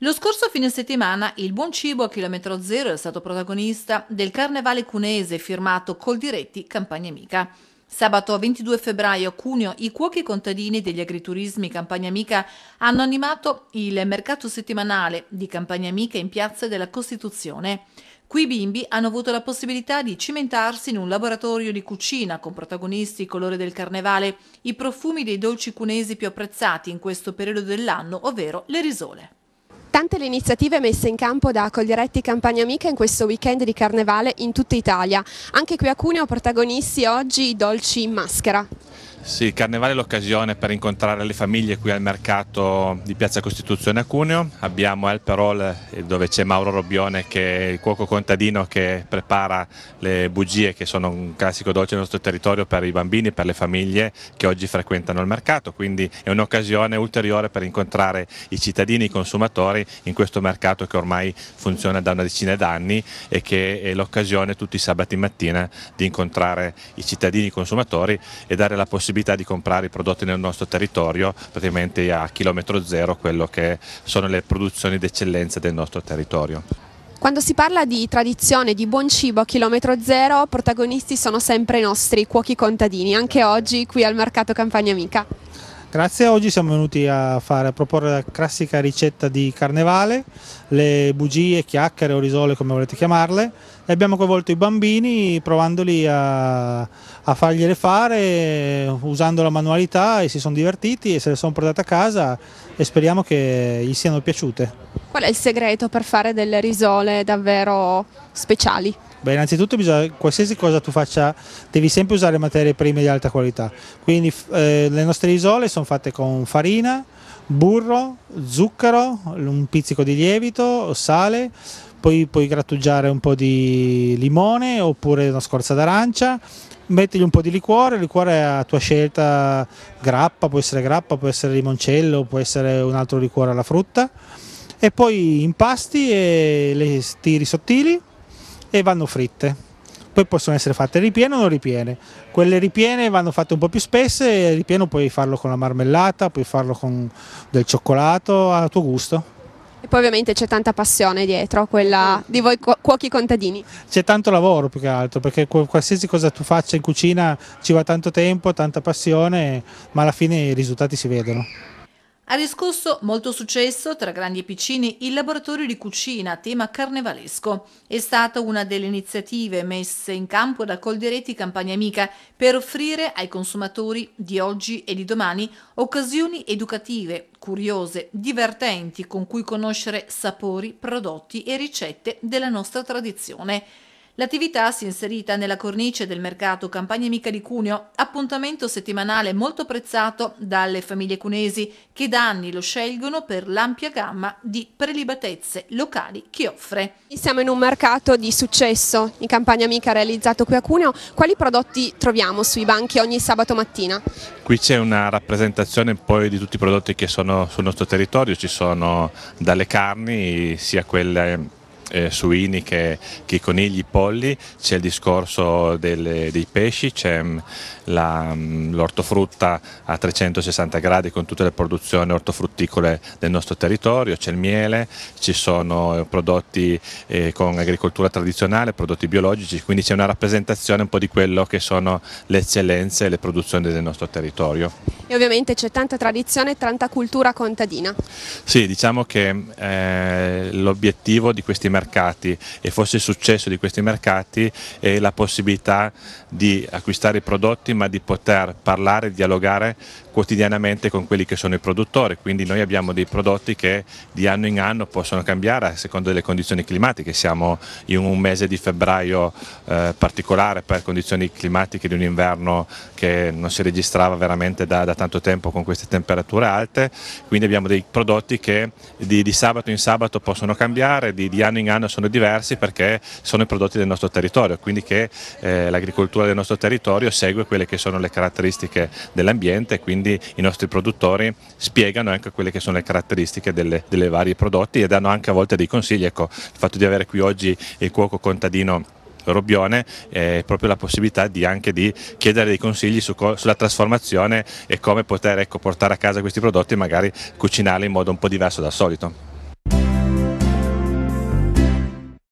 Lo scorso fine settimana il buon cibo a chilometro zero è stato protagonista del carnevale cunese firmato Coldiretti Campagna Amica. Sabato 22 febbraio a Cuneo i cuochi contadini degli agriturismi Campagna Amica hanno animato il mercato settimanale di Campagna Amica in Piazza della Costituzione. Qui i bimbi hanno avuto la possibilità di cimentarsi in un laboratorio di cucina con protagonisti il colore del carnevale, i profumi dei dolci cunesi più apprezzati in questo periodo dell'anno, ovvero le risole. Tante le iniziative messe in campo da Coldiretti Campagna Amica in questo weekend di Carnevale in tutta Italia. Anche qui a Cuneo protagonisti oggi i dolci in maschera. Sì, il carnevale è l'occasione per incontrare le famiglie qui al mercato di Piazza Costituzione a Cuneo. Abbiamo El Perol eh, dove c'è Mauro Robbione che è il cuoco contadino che prepara le bugie che sono un classico dolce del nostro territorio per i bambini e per le famiglie che oggi frequentano il mercato. Quindi è un'occasione ulteriore per incontrare i cittadini, i consumatori in questo mercato che ormai funziona da una decina d'anni e che è l'occasione tutti i sabati mattina di incontrare i cittadini, i consumatori e dare la possibilità possibilità di comprare i prodotti nel nostro territorio praticamente a chilometro zero quello che sono le produzioni d'eccellenza del nostro territorio. Quando si parla di tradizione, di buon cibo a chilometro zero, protagonisti sono sempre i nostri cuochi contadini, anche oggi qui al mercato Campagna Amica. Grazie, oggi siamo venuti a, fare, a, proporre la classica ricetta di carnevale, le bugie, chiacchiere o risole come volete chiamarle e abbiamo coinvolto i bambini provandoli a, a fargliele fare usando la manualità e si sono divertiti e se le sono portate a casa e speriamo che gli siano piaciute. Qual è il segreto per fare delle risole davvero speciali? Beh, innanzitutto bisogna, qualsiasi cosa tu faccia devi sempre usare materie prime di alta qualità, quindi eh, le nostre isole sono fatte con farina, burro, zucchero, un pizzico di lievito, sale, poi puoi grattugiare un po' di limone oppure una scorza d'arancia, mettigli un po' di liquore, il liquore è a tua scelta, grappa, può essere grappa, può essere limoncello, può essere un altro liquore alla frutta e poi impasti e le stiri sottili e vanno fritte poi possono essere fatte ripiene o non ripiene. Quelle ripiene vanno fatte un po' più spesse e il ripieno puoi farlo con la marmellata, puoi farlo con del cioccolato a tuo gusto. E poi ovviamente c'è tanta passione dietro, quella di voi cuochi contadini. C'è tanto lavoro più che altro, perché qualsiasi cosa tu faccia in cucina ci va tanto tempo, tanta passione, ma alla fine i risultati si vedono. Ha riscosso molto successo tra grandi e piccini il laboratorio di cucina a tema carnevalesco. È stata una delle iniziative messe in campo da Coldiretti Campagna Amica per offrire ai consumatori di oggi e di domani occasioni educative, curiose, divertenti con cui conoscere sapori, prodotti e ricette della nostra tradizione. L'attività si è inserita nella cornice del mercato Campagna Amica di Cuneo, appuntamento settimanale molto apprezzato dalle famiglie cunesi che da anni lo scelgono per l'ampia gamma di prelibatezze locali che offre. Siamo in un mercato di successo in Campagna Amica realizzato qui a Cuneo. Quali prodotti troviamo sui banchi ogni sabato mattina? Qui c'è una rappresentazione poi di tutti i prodotti che sono sul nostro territorio, ci sono dalle carni sia quelle eh, suini che, che conigli, polli, c'è il discorso delle, dei pesci, c'è mm, mm, l'ortofrutta a 360 gradi con tutte le produzioni ortofrutticole del nostro territorio, c'è il miele, ci sono eh, prodotti eh, con agricoltura tradizionale, prodotti biologici, quindi c'è una rappresentazione un po' di quello che sono le eccellenze e le produzioni del nostro territorio. E ovviamente c'è tanta tradizione e tanta cultura contadina. Sì, diciamo che eh, l'obiettivo di questi mercati e forse il successo di questi mercati è la possibilità di acquistare i prodotti ma di poter parlare, dialogare quotidianamente con quelli che sono i produttori, quindi noi abbiamo dei prodotti che di anno in anno possono cambiare a seconda delle condizioni climatiche, siamo in un mese di febbraio eh, particolare per condizioni climatiche di un inverno che non si registrava veramente da, da tanto tempo con queste temperature alte, quindi abbiamo dei prodotti che di, di sabato in sabato possono cambiare, di, di, anno in anno sono diversi perché sono i prodotti del nostro territorio, quindi che eh, l'agricoltura del nostro territorio segue quelle che sono le caratteristiche dell'ambiente, quindi i nostri produttori spiegano anche quelle che sono le caratteristiche delle, delle varie prodotti e danno anche a volte dei consigli, ecco il fatto di avere qui oggi il cuoco contadino Robbione eh, proprio la possibilità di anche di chiedere dei consigli su sulla trasformazione e come poter ecco, portare a casa questi prodotti e magari cucinarli in modo un po' diverso dal solito.